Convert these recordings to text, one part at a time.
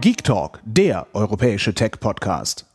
Geek Talk, der europäische Tech-Podcast.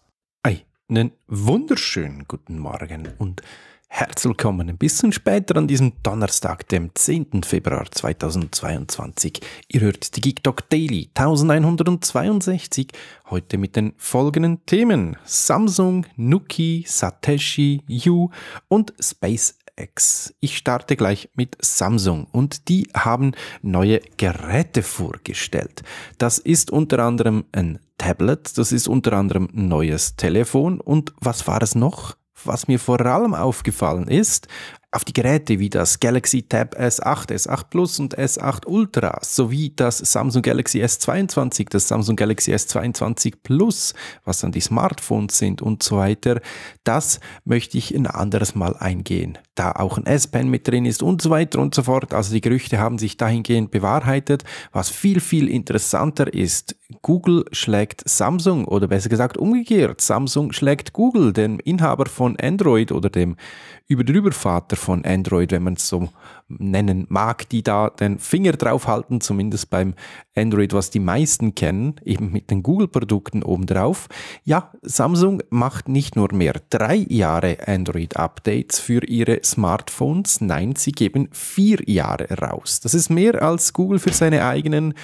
einen wunderschönen guten Morgen und herzlich willkommen ein bisschen später an diesem Donnerstag, dem 10. Februar 2022. Ihr hört die Geek Talk Daily 1162, heute mit den folgenden Themen. Samsung, Nuki, Satoshi, Yu und Space X. Ich starte gleich mit Samsung und die haben neue Geräte vorgestellt. Das ist unter anderem ein Tablet, das ist unter anderem ein neues Telefon und was war es noch? Was mir vor allem aufgefallen ist, auf die Geräte wie das Galaxy Tab S8, S8 Plus und S8 Ultra sowie das Samsung Galaxy S22, das Samsung Galaxy S22 Plus, was dann die Smartphones sind und so weiter, das möchte ich ein anderes Mal eingehen. Da auch ein S-Pen mit drin ist und so weiter und so fort. Also die Gerüchte haben sich dahingehend bewahrheitet. Was viel, viel interessanter ist, Google schlägt Samsung oder besser gesagt umgekehrt, Samsung schlägt Google, dem Inhaber von Android oder dem Überdrübervater von Android, wenn man es so nennen mag, die da den Finger drauf halten, zumindest beim Android, was die meisten kennen, eben mit den Google-Produkten obendrauf. Ja, Samsung macht nicht nur mehr drei Jahre Android-Updates für ihre Smartphones, nein, sie geben vier Jahre raus. Das ist mehr als Google für seine eigenen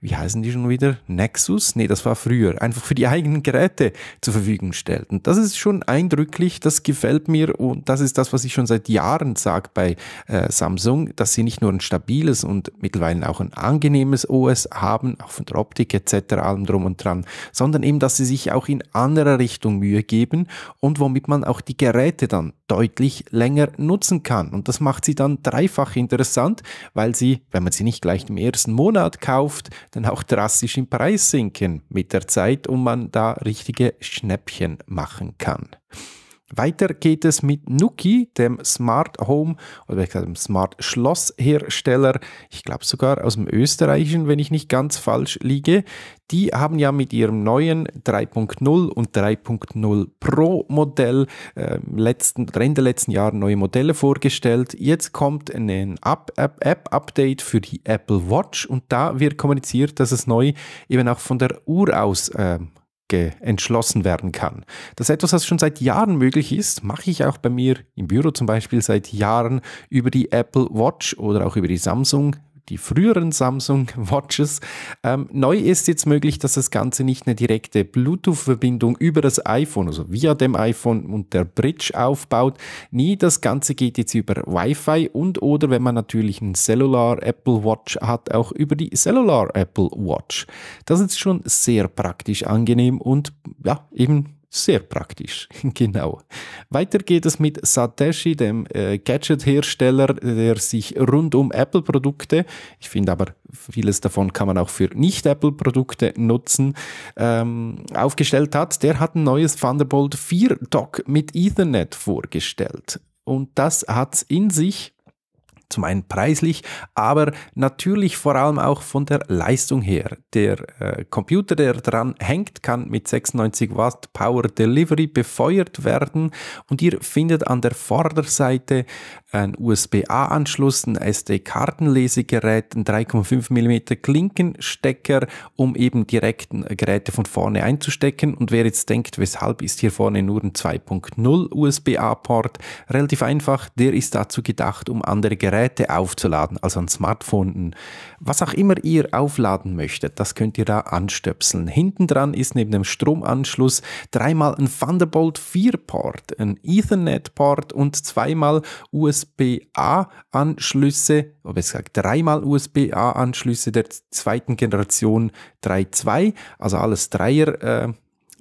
wie heißen die schon wieder? Nexus? Nee, das war früher. Einfach für die eigenen Geräte zur Verfügung stellt. Und das ist schon eindrücklich, das gefällt mir und das ist das, was ich schon seit Jahren sage bei äh, Samsung, dass sie nicht nur ein stabiles und mittlerweile auch ein angenehmes OS haben, auch von der Optik etc., allem drum und dran, sondern eben, dass sie sich auch in anderer Richtung Mühe geben und womit man auch die Geräte dann deutlich länger nutzen kann. Und das macht sie dann dreifach interessant, weil sie, wenn man sie nicht gleich im ersten Monat kauft, dann auch drastisch im Preis sinken mit der Zeit und man da richtige Schnäppchen machen kann. Weiter geht es mit Nuki, dem Smart Home oder gesagt, dem Smart Schlosshersteller, ich glaube sogar aus dem Österreichischen, wenn ich nicht ganz falsch liege. Die haben ja mit ihrem neuen 3.0 und 3.0 Pro Modell äh, letzten, Ende letzten Jahre neue Modelle vorgestellt. Jetzt kommt ein App-Update -App -App für die Apple Watch und da wird kommuniziert, dass es neu eben auch von der Uhr aus äh, entschlossen werden kann. Das ist etwas, was schon seit Jahren möglich ist, mache ich auch bei mir im Büro zum Beispiel seit Jahren über die Apple Watch oder auch über die Samsung die früheren Samsung Watches. Ähm, neu ist jetzt möglich, dass das Ganze nicht eine direkte Bluetooth-Verbindung über das iPhone, also via dem iPhone und der Bridge aufbaut. Nie, das Ganze geht jetzt über Wi-Fi und oder wenn man natürlich ein Cellular Apple Watch hat, auch über die Cellular Apple Watch. Das ist schon sehr praktisch angenehm und ja, eben sehr praktisch, genau. Weiter geht es mit Satoshi, dem äh, Gadget-Hersteller, der sich rund um Apple-Produkte, ich finde aber vieles davon kann man auch für Nicht-Apple-Produkte nutzen, ähm, aufgestellt hat. Der hat ein neues Thunderbolt 4-Dock mit Ethernet vorgestellt. Und das hat in sich, zum einen preislich, aber natürlich vor allem auch von der Leistung her. Der äh, Computer, der dran hängt, kann mit 96 Watt Power Delivery befeuert werden und ihr findet an der Vorderseite ein USB-A-Anschluss, ein SD-Kartenlesegerät, ein 3,5 mm Klinkenstecker, um eben direkt äh, Geräte von vorne einzustecken. Und wer jetzt denkt, weshalb ist hier vorne nur ein 2.0 USB-A-Port, relativ einfach, der ist dazu gedacht, um andere Geräte aufzuladen, also ein Smartphone, was auch immer ihr aufladen möchtet, das könnt ihr da anstöpseln. Hinten dran ist neben dem Stromanschluss dreimal ein Thunderbolt 4-Port, ein Ethernet-Port und zweimal USB USB-A-Anschlüsse, oder besser gesagt dreimal USB-A-Anschlüsse der zweiten Generation 3.2, also alles Dreier. Äh,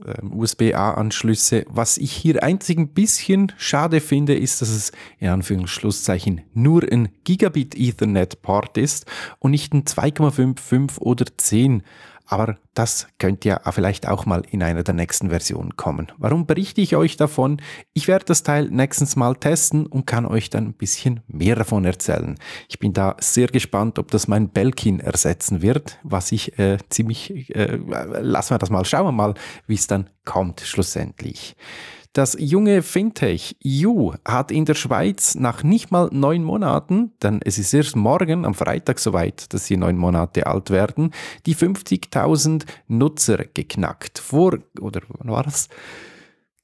ähm, USB-A-Anschlüsse. Was ich hier einzig ein bisschen schade finde, ist, dass es in Anführungsschlusszeichen nur ein Gigabit Ethernet-Port ist und nicht ein 2,55 oder 10 aber das könnt ja vielleicht auch mal in einer der nächsten Versionen kommen. Warum berichte ich euch davon? Ich werde das Teil nächstes mal testen und kann euch dann ein bisschen mehr davon erzählen. Ich bin da sehr gespannt, ob das mein Belkin ersetzen wird, was ich äh, ziemlich, äh, lassen wir das mal, schauen wir mal, wie es dann kommt schlussendlich. Das junge Fintech You hat in der Schweiz nach nicht mal neun Monaten, denn es ist erst morgen am Freitag soweit, dass sie neun Monate alt werden, die 50.000 Nutzer geknackt. Vor, oder wann war das?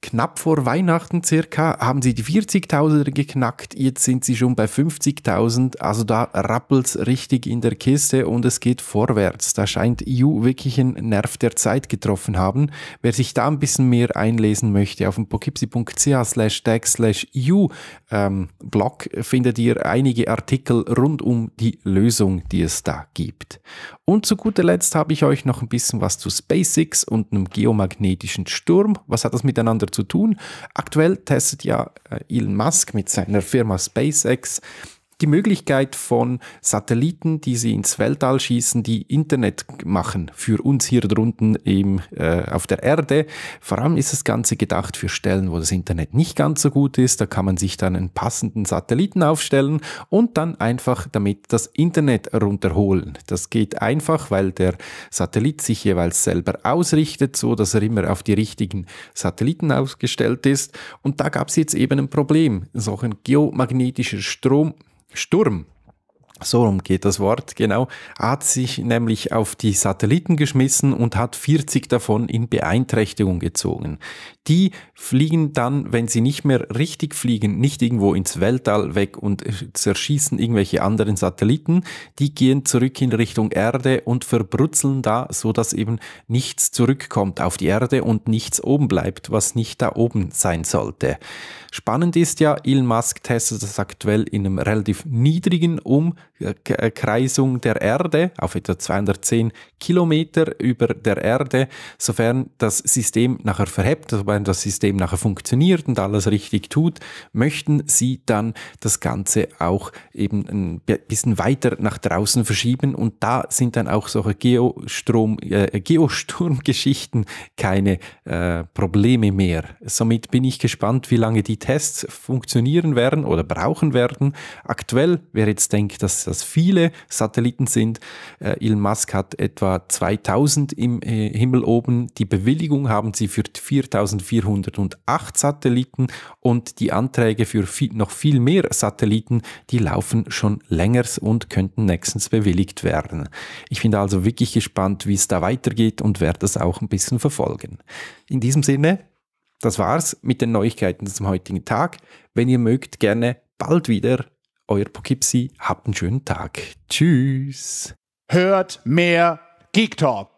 knapp vor Weihnachten circa haben sie die 40.000er geknackt, jetzt sind sie schon bei 50.000, also da rappelt's richtig in der Kiste und es geht vorwärts. Da scheint EU wirklich einen Nerv der Zeit getroffen haben. Wer sich da ein bisschen mehr einlesen möchte, auf dem pokipsi.ch slash tag slash EU ähm, Blog findet ihr einige Artikel rund um die Lösung, die es da gibt. Und zu guter Letzt habe ich euch noch ein bisschen was zu SpaceX und einem geomagnetischen Sturm. Was hat das miteinander zu tun? Aktuell testet ja äh, Elon Musk mit seiner Firma SpaceX die Möglichkeit von Satelliten, die sie ins Weltall schießen, die Internet machen für uns hier drunten im, äh, auf der Erde. Vor allem ist das Ganze gedacht für Stellen, wo das Internet nicht ganz so gut ist. Da kann man sich dann einen passenden Satelliten aufstellen und dann einfach damit das Internet runterholen. Das geht einfach, weil der Satellit sich jeweils selber ausrichtet, so dass er immer auf die richtigen Satelliten ausgestellt ist. Und da gab es jetzt eben ein Problem. So ein geomagnetischer Strom Sturm, so rum geht das Wort, genau, hat sich nämlich auf die Satelliten geschmissen und hat 40 davon in Beeinträchtigung gezogen. Die fliegen dann, wenn sie nicht mehr richtig fliegen, nicht irgendwo ins Weltall weg und zerschießen irgendwelche anderen Satelliten. Die gehen zurück in Richtung Erde und verbrutzeln da, so dass eben nichts zurückkommt auf die Erde und nichts oben bleibt, was nicht da oben sein sollte. Spannend ist ja, Elon Musk testet das aktuell in einem relativ niedrigen um, äh, äh, Kreisung der Erde auf etwa 210 Kilometer über der Erde, sofern das System nachher verhebt, sofern das System nachher funktioniert und alles richtig tut, möchten sie dann das Ganze auch eben ein bisschen weiter nach draußen verschieben und da sind dann auch solche Geostrom, äh, Geosturmgeschichten keine äh, Probleme mehr. Somit bin ich gespannt, wie lange die Tests funktionieren werden oder brauchen werden. Aktuell, wer jetzt denkt, dass das viele Satelliten sind. Äh, Elon Musk hat etwa 2000 im äh, Himmel oben. Die Bewilligung haben sie für 4408 Satelliten und die Anträge für viel, noch viel mehr Satelliten, die laufen schon länger und könnten nächstens bewilligt werden. Ich bin also wirklich gespannt, wie es da weitergeht und werde das auch ein bisschen verfolgen. In diesem Sinne, das war's mit den Neuigkeiten zum heutigen Tag. Wenn ihr mögt, gerne bald wieder euer Poughkeepsie. Habt einen schönen Tag. Tschüss. Hört mehr Geek Talk.